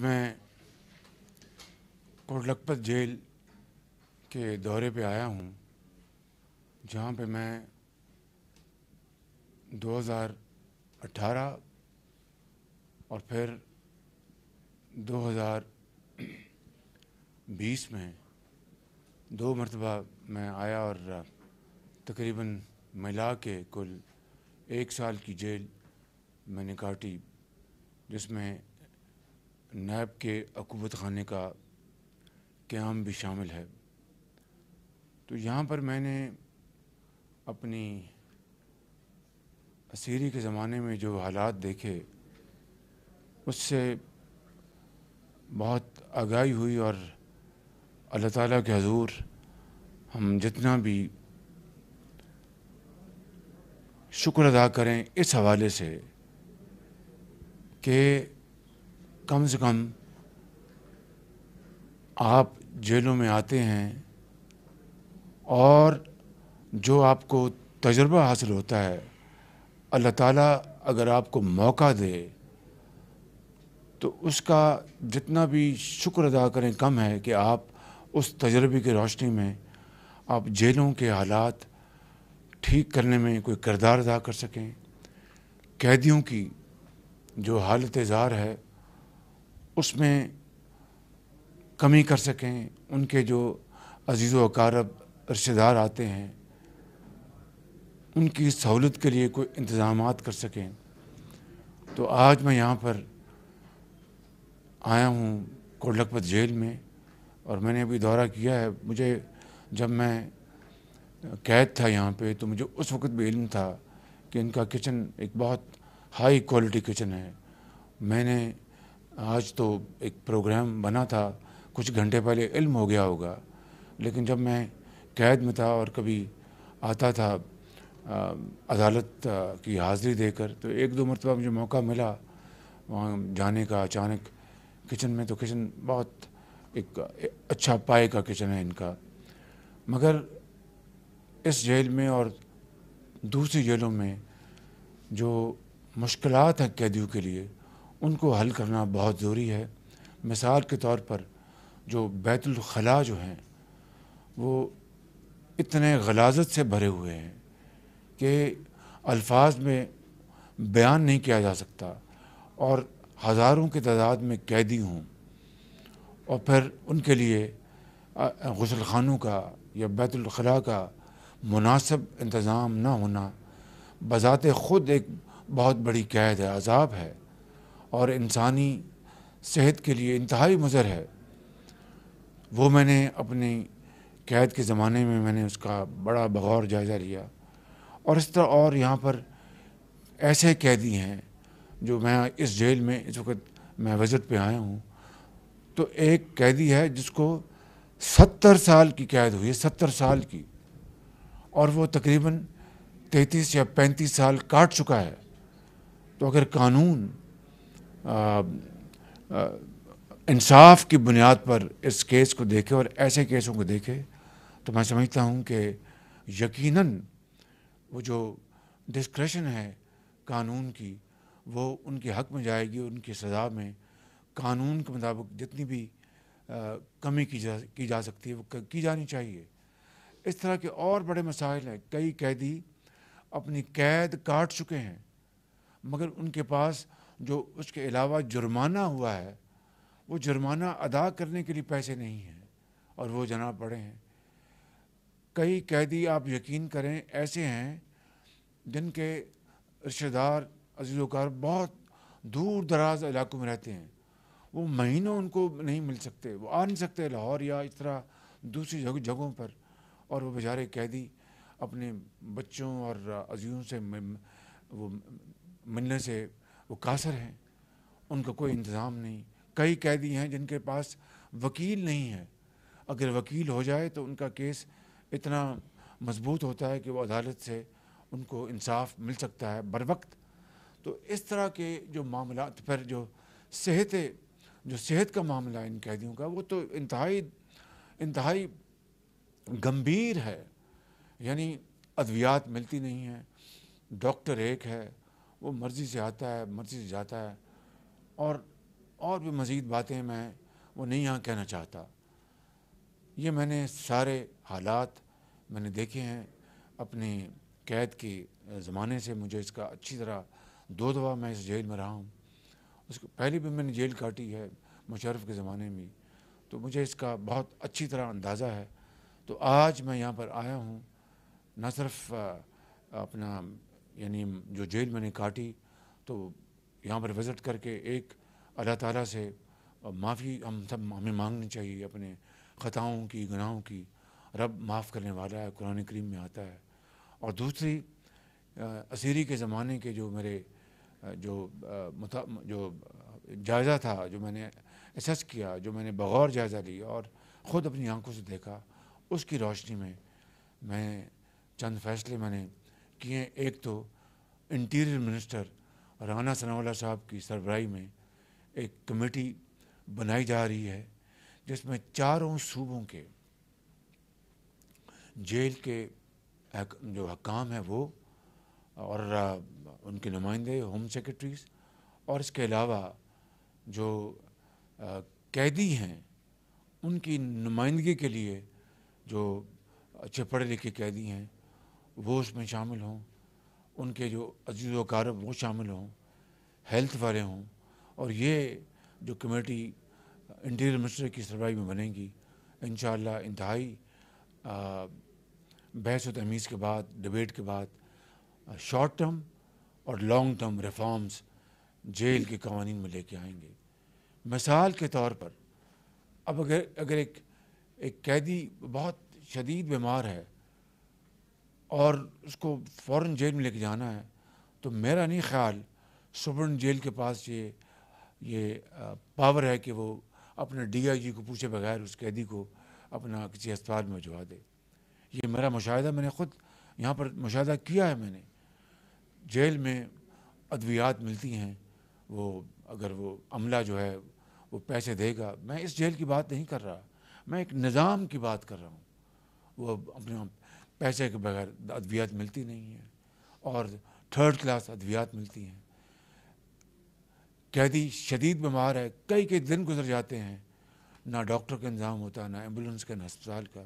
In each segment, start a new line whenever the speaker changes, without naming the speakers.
मैं coat Lakhpat jail के दौरे पे आया हूँ जहाँ पे मैं 2018 और फिर 2020 में दो मरतबा मैं आया और तकरीबन मिला के कुल एक साल की जेल मैंने काटी जिसमें नायब के अकूबत खाने का क्याम भी शामिल है तो यहाँ पर मैंने अपनी असीरी के ज़माने में जो हालात देखे उससे बहुत आगाही हुई और अल्लाह ताला के हजूर हम जितना भी शुक्र अदा करें इस हवाले से कि कम से कम आप जेलों में आते हैं और जो आपको तजर्बा हासिल होता है अल्लाह ताला अगर आपको मौका दे तो उसका जितना भी शुक्र अदा करें कम है कि आप उस तजर्बे की रोशनी में आप जेलों के हालात ठीक करने में कोई किरदार अदा कर सकें कैदियों की जो हालत ज़ार है उसमें कमी कर सकें उनके जो अजीज़ वकारब रिश्तेदार आते हैं उनकी सहूलत के लिए कोई इंतज़ाम कर सकें तो आज मैं यहाँ पर आया हूँ कोडलखपत जेल में और मैंने अभी दौरा किया है मुझे जब मैं कैद था यहाँ पे तो मुझे उस वक्त भी इल्म था कि इनका किचन एक बहुत हाई क्वालिटी किचन है मैंने आज तो एक प्रोग्राम बना था कुछ घंटे पहले इल्म हो गया होगा लेकिन जब मैं कैद में था और कभी आता था आ, अदालत की हाज़िरी देकर तो एक दो मरतबा मुझे मौका मिला वहाँ जाने का अचानक किचन में तो किचन बहुत एक, एक अच्छा पाए का किचन है इनका मगर इस जेल में और दूसरी जेलों में जो मुश्किलात हैं कैदियों के लिए उनको हल करना बहुत ज़रूरी है मिसाल के तौर पर जो बैतुलखला जो हैं वो इतने गलाजत से भरे हुए हैं कि अल्फाज में बयान नहीं किया जा सकता और हज़ारों की तादाद में कैदी हूँ और फिर उनके लिए गसल खानों का या बैतुलखला का मुनासब इंतज़ाम ना होना बज़ात ख़ुद एक बहुत बड़ी कैद है अजाब है और इंसानी सेहत के लिए इंतहाई मज़र है वो मैंने अपने कैद के ज़माने में मैंने उसका बड़ा बगौर जायज़ा लिया और इस तरह और यहाँ पर ऐसे कैदी हैं जो मैं इस जेल में इस वक्त मैं वजट पे आया हूँ तो एक कैदी है जिसको सत्तर साल की कैद हुई है सत्तर साल की और वो तकरीबन तैंतीस या पैंतीस साल काट चुका है तो अगर कानून इंसाफ की बुनियाद पर इस केस को देखे और ऐसे केसों को देखे तो मैं समझता हूँ कि यकीनन वो जो डिस्क्रेशन है कानून की वो उनके हक में जाएगी उनकी सज़ा में कानून के मुताबिक जितनी भी आ, कमी की जा की जा सकती है वो की जानी चाहिए इस तरह के और बड़े मसाइल हैं कई कैदी अपनी कैद काट चुके हैं मगर उनके पास जो उसके अलावा जुर्माना हुआ है वो जुर्माना अदा करने के लिए पैसे नहीं हैं और वो जना पड़े हैं कई कैदी आप यकीन करें ऐसे हैं जिनके रिश्तेदार अजीज़ोकार बहुत दूर दराज इलाकों में रहते हैं वो महीनों उनको नहीं मिल सकते वो आ नहीं सकते लाहौर या इस तरह दूसरी जगह जगहों पर और वो बेचारे कैदी अपने बच्चों और अजीज़ों से वो मिलने से वो कासर हैं उनका कोई इंतज़ाम नहीं कई कैदी हैं जिनके पास वकील नहीं है अगर वकील हो जाए तो उनका केस इतना मजबूत होता है कि वो अदालत से उनको इंसाफ मिल सकता है बर वक्त तो इस तरह के जो मामला पर जो सेहत जो सेहत का मामला है इन कैदियों का वो तो इंतहाई इंतहाई गंभीर है यानी अद्वियात मिलती नहीं है डॉक्टर एक है वो मर्ज़ी से आता है मर्ज़ी से जाता है और और भी मज़ीद बातें मैं वो नहीं यहाँ कहना चाहता ये मैंने सारे हालात मैंने देखे हैं अपनी कैद के ज़माने से मुझे इसका अच्छी तरह दो दफ़ा मैं इस जेल में रहा हूँ उसको पहले भी मैंने जेल काटी है मुशरफ के ज़माने में तो मुझे इसका बहुत अच्छी तरह अंदाज़ा है तो आज मैं यहाँ पर आया हूँ न सिर्फ अपना यानी जो जेल मैंने काटी तो यहाँ पर विज़िट करके एक अल्लाह ताला से माफ़ी हम सब हमें मांगनी चाहिए अपने ख़ताओं की गुनाहों की रब माफ़ करने वाला है कुरान करीम में आता है और दूसरी असीरी के ज़माने के जो मेरे जो जो जायज़ा था जो मैंने एसेस किया जो मैंने बगौर जायज़ा लिया और ख़ुद अपनी आंखों से देखा उसकी रोशनी में मैं चंद फैसले मैंने किए एक तो इंटीरियर मिनिस्टर राना सनावला साहब की सरबराही में एक कमेटी बनाई जा रही है जिसमें चारों सूबों के जेल के जो हकाम हैं वो और उनके नुमाइंदे होम सेक्रेटरीज और इसके अलावा जो कैदी हैं उनकी नुमाइंदगी के लिए जो अच्छे पढ़े लिखे कैदी हैं वो उसमें शामिल हों उनके जो अजीज़ वकारब वो शामिल हों हेल्थ वाले हों और ये जो कमेटी इंटीरियर मिनिस्टर की सरबराही में बनेगी इन इंतहाई बहस व तमीज़ के बाद डिबेट के बाद शॉर्ट टर्म और लॉन्ग टर्म रिफॉर्म्स जेल के कवानीन में लेके आएंगे मिसाल के तौर पर अब अगर अगर एक एक कैदी बहुत शदीद बीमार है और उसको फ़ौर जेल में लेके जाना है तो मेरा नहीं ख्याल सुबर्ण जेल के पास ये ये पावर है कि वो अपने डीआईजी को पूछे बगैर उस कैदी को अपना किसी अस्पताल में भिजवा दे ये मेरा मुशाह मैंने ख़ुद यहाँ पर मुशाह किया है मैंने जेल में अद्वियात मिलती हैं वो अगर वो अमला जो है वो पैसे देगा मैं इस जेल की बात नहीं कर रहा मैं एक निज़ाम की बात कर रहा हूँ वो अपने पैसे के बगैर अद्वियात मिलती नहीं है और थर्ड क्लास अद्वियात मिलती हैं कैदी शदीद बीमार है कई कई दिन गुजर जाते हैं ना डॉक्टर का इंतज़ाम होता ना एम्बुलेंस का ना अस्पताल का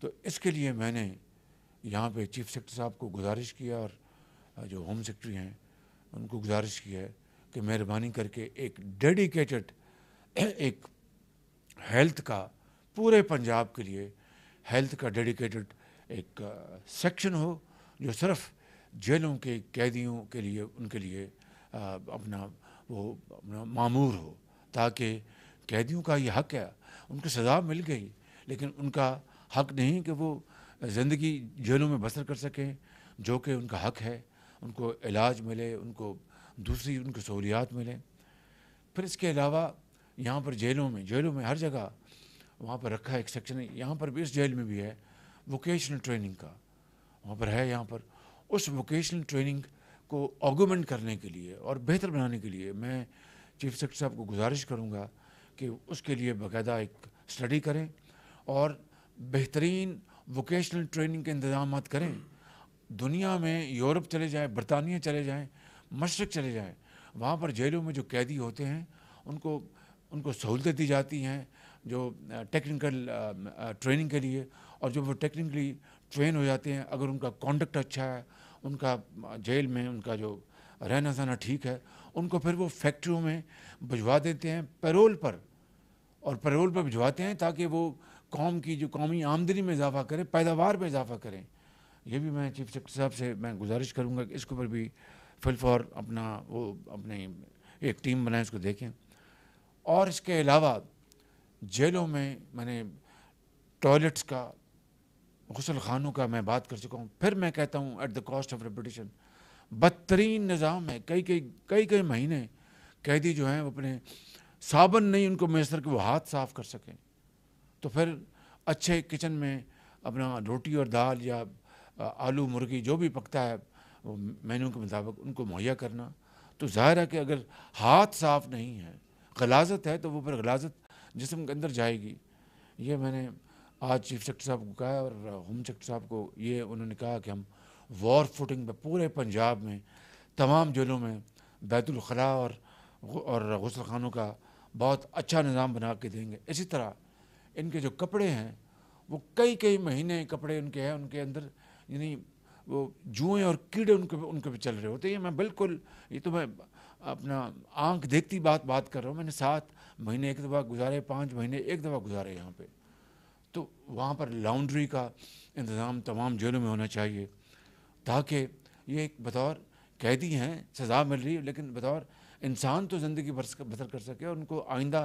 तो इसके लिए मैंने यहाँ पे चीफ सेक्रेटर साहब को गुजारिश किया और जो होम सेक्रेटरी हैं उनको गुजारिश किया है कि मेहरबानी करके एक डेडिकेटेड एक हेल्थ का पूरे पंजाब के लिए हेल्थ का डेडिकेटेड एक सेक्शन हो जो सिर्फ जेलों के कैदियों के लिए उनके लिए अपना वो अपना मामूर हो ताकि कैदियों का ये हक है उनको सज़ा मिल गई लेकिन उनका हक नहीं कि वो ज़िंदगी जेलों में बसर कर सकें जो कि उनका हक है उनको इलाज मिले उनको दूसरी उनको सहूलियात मिलें फिर इसके अलावा यहाँ पर जेलों में जेलों में हर जगह वहाँ पर रखा है एक सेक्शन यहाँ पर भी इस जेल में भी है वोकेशनल ट्रेनिंग का वहाँ पर है यहाँ पर उस वोकेशनल ट्रेनिंग को ऑगूमेंट करने के लिए और बेहतर बनाने के लिए मैं चीफ सेक्रेटरी साहब को गुजारिश करूँगा कि उसके लिए बाकायदा एक स्टडी करें और बेहतरीन वोकेशनल ट्रेनिंग के इंतजाम करें दुनिया में यूरोप चले जाएँ बरतानिया चले जाएँ मशरक चले जाएँ वहाँ पर जेलों में जो कैदी होते हैं उनको उनको सहूलतें दी जाती हैं जो टेक्निकल ट्रेनिंग के लिए और जब वो टेक्निकली ट्रेन हो जाते हैं अगर उनका कॉन्डक्ट अच्छा है उनका जेल में उनका जो रहना सहना ठीक है उनको फिर वो फैक्ट्रियों में भिजवा देते हैं पैरोल पर और पैरोल पर भिजवाते हैं ताकि वो कौम की जो कौमी आमदनी में इजाफा करें पैदावार में इजाफा करें ये भी मैं चीफ सेक्रेटर साहब से मैं गुजारिश करूँगा कि इसके ऊपर भी फिलफॉर अपना वो अपनी एक टीम बनाए उसको देखें और इसके अलावा जेलों में मैंने टॉयलेट्स का गसल खानों का मैं बात कर चुका हूँ फिर मैं कहता हूँ at the cost of reputation बदतरीन निज़ाम है कई कई कई कई महीने कैदी जो हैं वो अपने साबन नहीं उनको मैसर कि वो हाथ साफ कर सकें तो फिर अच्छे किचन में अपना रोटी और दाल या आलू मुर्गी जो भी पकता है वो मेन्यू के मुताबिक उनको मुहैया करना तो ज़ाहिर है कि अगर हाथ साफ नहीं है गलाजत है तो वो फिर गलाजत जिसम के अंदर जाएगी ये मैंने आज चीफ सेक्रटर साहब को कहा और होम सेक्रेटरी साहब को ये उन्होंने कहा कि हम वॉर फुटिंग पर पूरे पंजाब में तमाम जेलों में बैतुलखला और और गसल खानों का बहुत अच्छा निज़ाम बना के देंगे इसी तरह इनके जो कपड़े हैं वो कई कई महीने कपड़े उनके हैं उनके अंदर यानी वो जुएँ और कीड़े उनके उनके भी चल रहे होते हैं मैं बिल्कुल ये तो मैं अपना आंख देखती बात बात कर रहा हूँ मैंने साथ महीने एक दफ़ा गुजारे पाँच महीने एक दफ़ा गुजारे यहाँ पर तो वहाँ पर लाउंड्री का इंतज़ाम तमाम जेलों में होना चाहिए ताकि ये एक बतौर कैदी हैं सज़ा मिल रही है लेकिन बतौर इंसान तो ज़िंदगी बसर कर सके और उनको आइंदा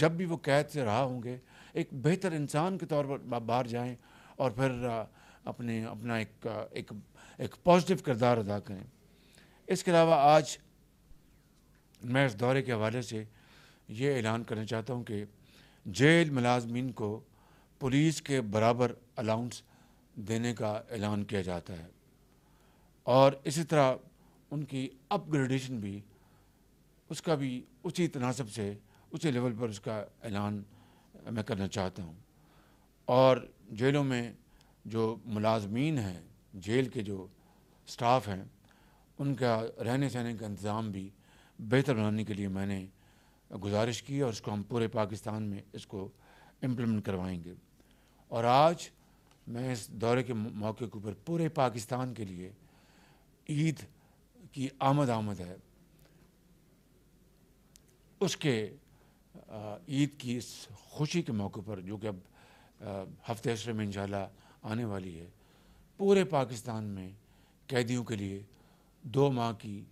जब भी वो कैद से रहा होंगे एक बेहतर इंसान के तौर पर बाहर जाएं और फिर अपने अपना एक एक एक पॉजिटिव किरदार अदा करें इसके अलावा आज मैं इस दौरे के हवाले से ये ऐलान करना चाहता हूँ कि जेल मुलाजमीन को पुलिस के बराबर अलाउंस देने का ऐलान किया जाता है और इसी तरह उनकी अपग्रेडेशन भी उसका भी उसी तनासब से उसी लेवल पर उसका ऐलान मैं करना चाहता हूँ और जेलों में जो मुलाजमीन हैं जेल के जो स्टाफ हैं उनका रहने सहने का इंतज़ाम भी बेहतर बनाने के लिए मैंने गुजारिश की और इसको हम पूरे पाकिस्तान में इसको इम्प्लीमेंट करवाएंगे और आज मैं इस दौरे के मौके के ऊपर पूरे पाकिस्तान के लिए ईद की आमद आमद है उसके ईद की इस खुशी के मौके पर जो कि अब हफ्ते अशरे में इंशाल्लाह आने वाली है पूरे पाकिस्तान में कैदियों के लिए दो माह की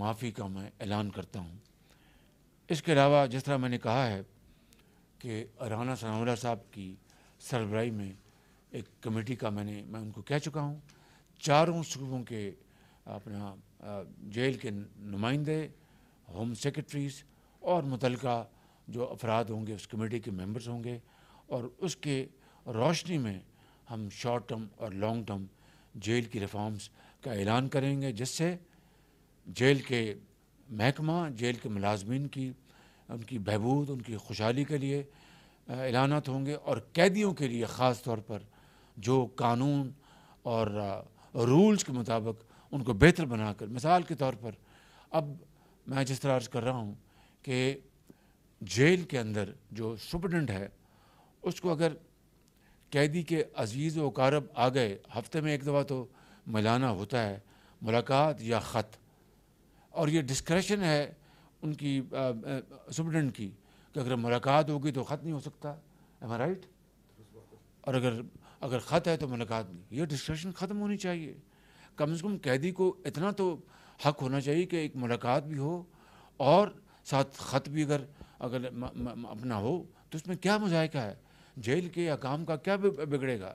माफ़ी का मैं ऐलान करता हूँ इसके अलावा जिस तरह मैंने कहा है कि राना सनावला साहब की सरबराही में एक कमेटी का मैंने मैं उनको कह चुका हूँ चारों सूबों के अपना जेल के नुमाइंदे होम सेक्रेटरीज और मुतल जो अफराद होंगे उस कमेटी के मेंबर्स होंगे और उसके रोशनी में हम शॉर्ट टर्म और लॉन्ग टर्म जेल की रिफॉर्म्स का ऐलान करेंगे जिससे जेल के महकमा जेल के मुलाजमीन की उनकी बहबूद उनकी खुशहाली के लिए ऐलानात होंगे और कैदियों के लिए ख़ास तौर पर जो कानून और रूल्स के मुताबिक उनको बेहतर बनाकर मिसाल के तौर पर अब मैं जिस तरह अर्ज कर रहा हूँ कि जेल के अंदर जो सुपरडेंट है उसको अगर कैदी के अजीज़ व आ गए हफ्ते में एक दफ़ा तो मिलाना होता है मुलाकात या ख़त और ये डिस्क्रेशन है उनकी सुप्रिटेंडेंट की कि अगर मुलाकात होगी तो ख़त नहीं हो सकता एम राइट और अगर अगर ख़त है तो मुलाकात नहीं ये डिस्क्रेशन ख़त्म होनी चाहिए कम से कम कैदी को इतना तो हक होना चाहिए कि एक मुलाकात भी हो और साथ ख़त भी अगर अगर म, म, म, अपना हो तो उसमें क्या मजायका है जेल के या काम का क्या बिगड़ेगा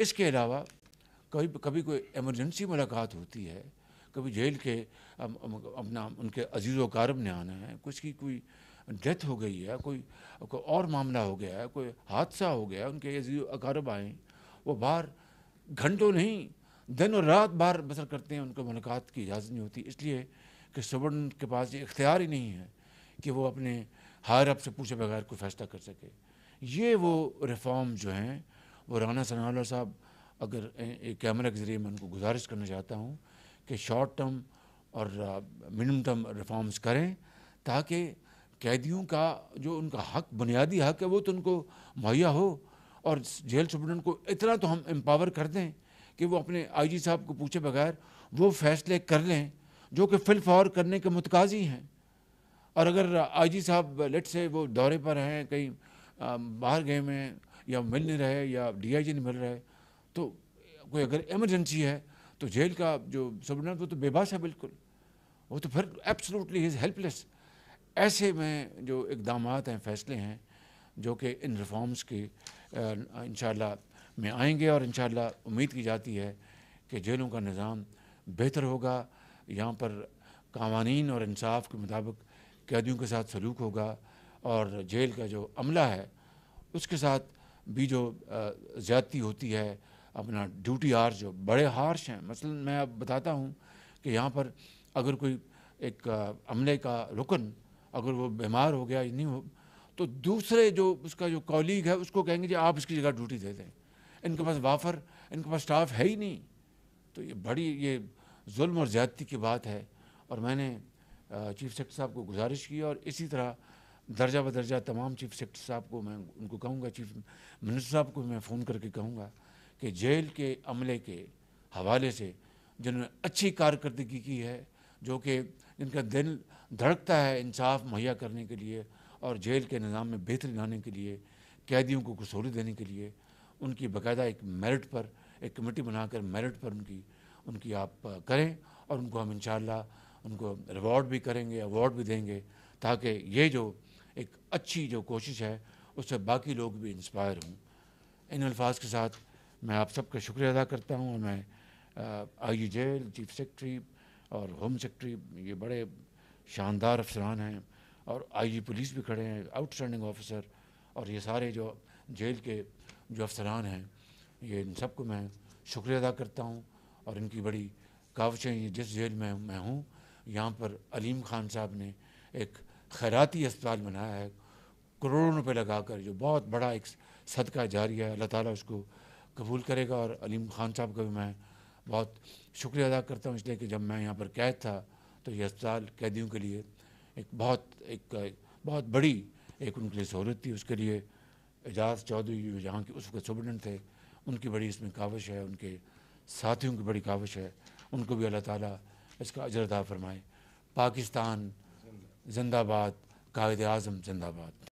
इसके अलावा कभी कभी कोई एमरजेंसी मुलाकात होती है कभी जेल के अपना उनके अजीज़ व कारब ने आना है कुछ की कोई डेथ हो गई है कोई कोई और मामला हो गया है कोई हादसा हो गया उनके अजीज़ अकारब आए वो बाहर घंटों नहीं दिन और रात बाहर बसर करते हैं उनको मुलाकात की इजाज़त नहीं होती इसलिए कि सुवर्ण के पास ये इख्तियार ही नहीं है कि वो अपने हायर अप से पूछे बगैर कोई फैसला कर सके ये वो रिफॉर्म जो हैं वो राना सनावला साहब अगर एक कैमरा के ज़रिए मैं उनको गुजारिश करना चाहता हूँ कि शॉर्ट टर्म और मिनिमम टर्म रिफॉर्म्स करें ताकि कैदियों का जो उनका हक बुनियादी हक है वो तो उनको मुहैया हो और जेल सुप्रिटेंडेंट को इतना तो हम एम्पावर कर दें कि वो अपने आईजी साहब को पूछे बगैर वो फैसले कर लें जो कि फिल फॉर करने के मुतकाजी हैं और अगर आईजी uh, साहब लेट uh, से वो दौरे पर हैं कहीं uh, बाहर गए में या मिल नहीं रहे या डीआईजी नहीं मिल रहे तो कोई अगर इमरजेंसी है तो जेल का जो सब वो तो बेबास है बिल्कुल वो तो फिर एब्सोलूटली इज़ हेल्पलेस ऐसे में जो इकदाम हैं फैसले हैं जो कि इन रिफॉर्म्स के इन में आएंगे और इन उम्मीद की जाती है कि जेलों का निज़ाम बेहतर होगा यहाँ पर कवानीन और इंसाफ के मुताबिक कैदियों के साथ सलूक होगा और जेल का जो अमला है उसके साथ भी जो ज़्यादती होती है अपना ड्यूटी आर्स जो बड़े हार्श हैं मसलन मैं अब बताता हूँ कि यहाँ पर अगर कोई एक अमले का रुकन अगर वो बीमार हो गया नहीं हो तो दूसरे जो उसका जो कॉलीग है उसको कहेंगे जी आप इसकी जगह ड्यूटी दे दें इनके पास वाफर इनके पास स्टाफ है ही नहीं तो ये बड़ी ये जुल्म और ज़्यादती की बात है और मैंने चीफ सेक्रेटरी साहब को गुजारिश की और इसी तरह दर्जा बदर्जा तमाम चीफ सेक्रेटरी साहब को मैं उनको कहूँगा चीफ मिनिस्टर साहब को मैं फ़ोन करके कहूँगा कि जेल के अमले के हवाले से जिन्होंने अच्छी कारकर्दगी की है जो कि इनका दिल धड़कता है इंसाफ मुहैया करने के लिए और जेल के निज़ाम में बेहतरी लाने के लिए कैदियों को कसूरी देने के लिए उनकी बाकायदा एक मेरिट पर एक कमेटी बनाकर मेरिट पर उनकी उनकी आप करें और उनको हम इन उनको रिवॉर्ड भी करेंगे अवार्ड भी देंगे ताकि ये जो एक अच्छी जो कोशिश है उससे बाकी लोग भी इंस्पायर हों इन अल्फाज के साथ मैं आप सबका शुक्रिया अदा करता हूँ और मैं आई जेल चीफ सेक्रेटरी और होम सेक्रेटरी ये बड़े शानदार अफसरान हैं और आई पुलिस भी खड़े हैं आउटस्टैंडिंग ऑफिसर और ये सारे जो जेल के जो अफसरान हैं ये इन सबको मैं शुक्रिया अदा करता हूँ और इनकी बड़ी कावशें जिस जेल में मैं हूँ यहाँ पर अलीम खान साहब ने एक खैराती अस्पताल बनाया है करोड़ों रुपये लगा कर जो बहुत बड़ा एक सदका जारी है अल्लाह ताला उसको कबूल करेगा और अलीम खान साहब का भी मैं बहुत शुक्रिया अदा करता हूँ इसलिए कि जब मैं यहाँ पर कैद था तो यह अस्पताल कैदियों के लिए एक बहुत एक बहुत बड़ी एक उनके लिए सहूलत थी उसके लिए एजाज चौधरी जो यहाँ के उस वक्त सुप्रेंडेंट थे उनकी बड़ी इसमें काविश है उनके साथियों की बड़ी काविश है उनको भी अल्लाह ताला इसका अजरदा फरमाए पाकिस्तान जिंदाबाद कायद अजम जिंदाबाद